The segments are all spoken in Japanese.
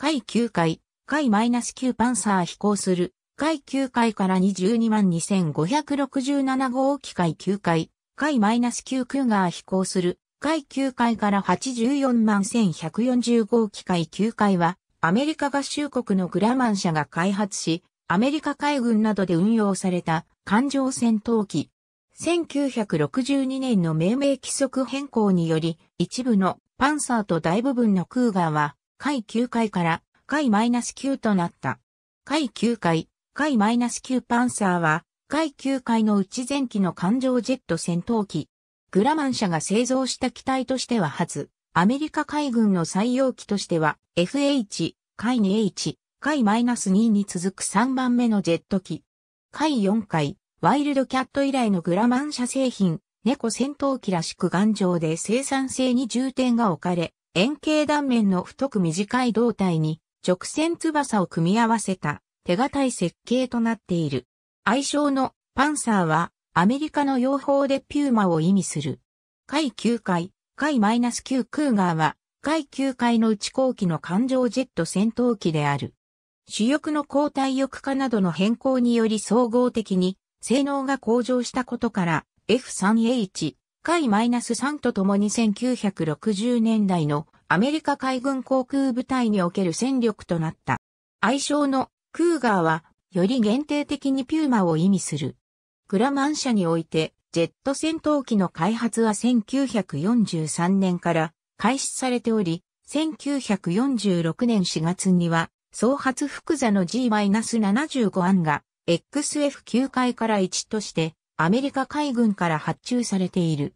海9回、ス -9 パンサー飛行する、海9回から222,567号機回9回、回 -9 クーガー飛行する、海9回から841,140号機海9回は、アメリカ合衆国のグラマン社が開発し、アメリカ海軍などで運用された艦上戦闘機。1962年の命名規則変更により、一部のパンサーと大部分のクーガーは回9回から回 -9 となった。回9回、回 -9 パンサーは、回9回の内前期の艦上ジェット戦闘機。グラマン社が製造した機体としては初、アメリカ海軍の採用機としては、FH、回 2H、回 -2 に続く3番目のジェット機。回4回、ワイルドキャット以来のグラマン社製品、猫戦闘機らしく頑丈で生産性に重点が置かれ、円形断面の太く短い胴体に直線翼を組み合わせた手堅い設計となっている。愛称のパンサーはアメリカの用法でピューマを意味する。海9ナス -9 クーガーは海9階の内後期の艦上ジェット戦闘機である。主翼の交代翼化などの変更により総合的に性能が向上したことから F3H 回 -3 とともに1960年代のアメリカ海軍航空部隊における戦力となった。愛称のクーガーはより限定的にピューマを意味する。クラマン社においてジェット戦闘機の開発は1943年から開始されており、1946年4月には総発複座の G-75 案が XF9 階から1としてアメリカ海軍から発注されている。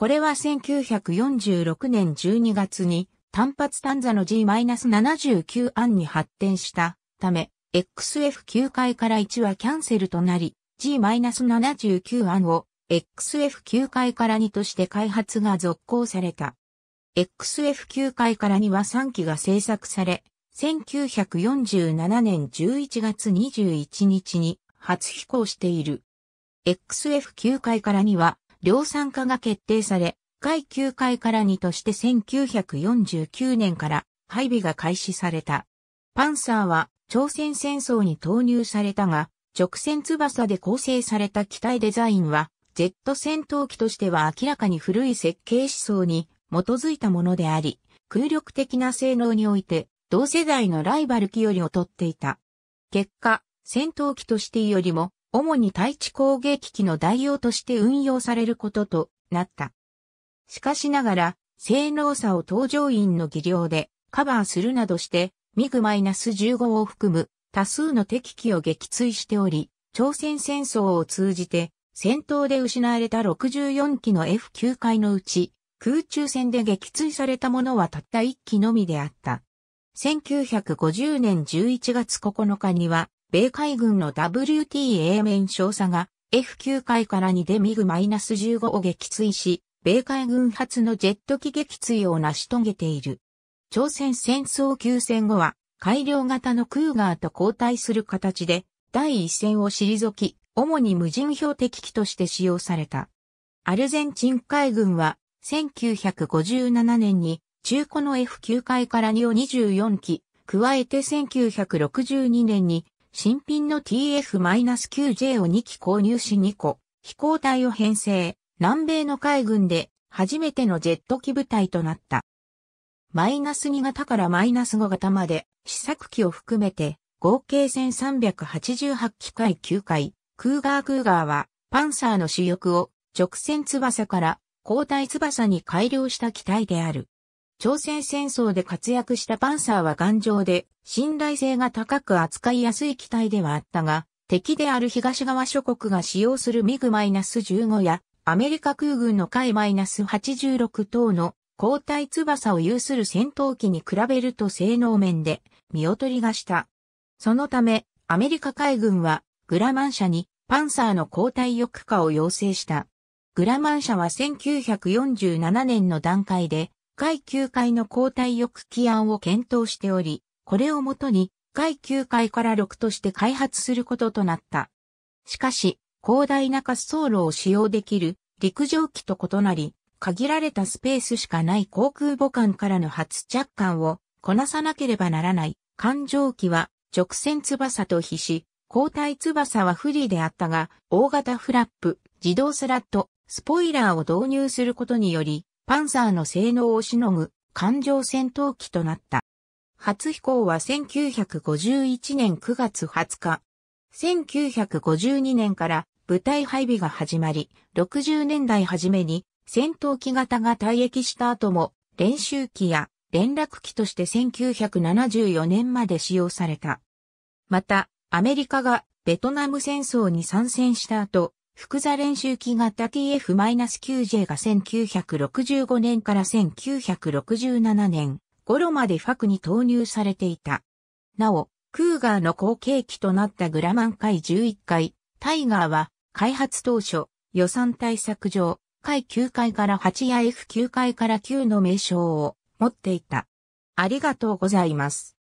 これは1946年12月に単発単座の G-79 案に発展したため、XF9 回から1はキャンセルとなり、G-79 案を XF9 回から2として開発が続行された。XF9 回から2は3機が製作され、1947年11月21日に初飛行している。XF9 回から2は量産化が決定され、階9階から2として1949年から配備が開始された。パンサーは朝鮮戦争に投入されたが、直線翼で構成された機体デザインは、Z 戦闘機としては明らかに古い設計思想に基づいたものであり、空力的な性能において、同世代のライバル機より劣っていた。結果、戦闘機としてよりも主に対地攻撃機の代用として運用されることとなった。しかしながら、性能差を搭乗員の技量でカバーするなどして、ミグマイナス -15 を含む多数の敵機を撃墜しており、朝鮮戦争を通じて戦闘で失われた64機の F9 回のうち、空中戦で撃墜されたものはたった1機のみであった。1950年11月9日には、米海軍の WTA 面少佐が F9 回から2デミグ -15 を撃墜し、米海軍初のジェット機撃墜を成し遂げている。朝鮮戦争休戦後は、改良型のクーガーと交代する形で、第一線を退き、主に無人標的機として使用された。アルゼンチン海軍は、1957年に、中古の F9 回から2を24機、加えて1962年に新品の TF-9J を2機購入し2個、飛行隊を編成、南米の海軍で初めてのジェット機部隊となった。マイナス2型からマイナス5型まで、試作機を含めて、合計1388機械9回、クーガークーガーは、パンサーの主翼を直線翼から交代翼に改良した機体である。朝鮮戦争で活躍したパンサーは頑丈で、信頼性が高く扱いやすい機体ではあったが、敵である東側諸国が使用するミグ -15 や、アメリカ空軍の海 -86 等の交代翼を有する戦闘機に比べると性能面で見劣りがした。そのため、アメリカ海軍はグラマン社にパンサーの交代抑下を要請した。グラマン社は1947年の段階で階級界の交代翼機案を検討しており、これをもとに階級階から6として開発することとなった。しかし、広大な滑走路を使用できる陸上機と異なり、限られたスペースしかない航空母艦からの初着艦をこなさなければならない艦上機は直線翼と比し、交代翼は不利であったが、大型フラップ、自動スラット、スポイラーを導入することにより、パンサーの性能をしのぐ艦上戦闘機となった。初飛行は1951年9月20日。1952年から部隊配備が始まり、60年代初めに戦闘機型が退役した後も練習機や連絡機として1974年まで使用された。また、アメリカがベトナム戦争に参戦した後、複座練習機型 TF-9J が1965年から1967年頃までファクに投入されていた。なお、クーガーの後継機となったグラマン回11回、タイガーは開発当初、予算対策上、回9回から8や F9 回から9の名称を持っていた。ありがとうございます。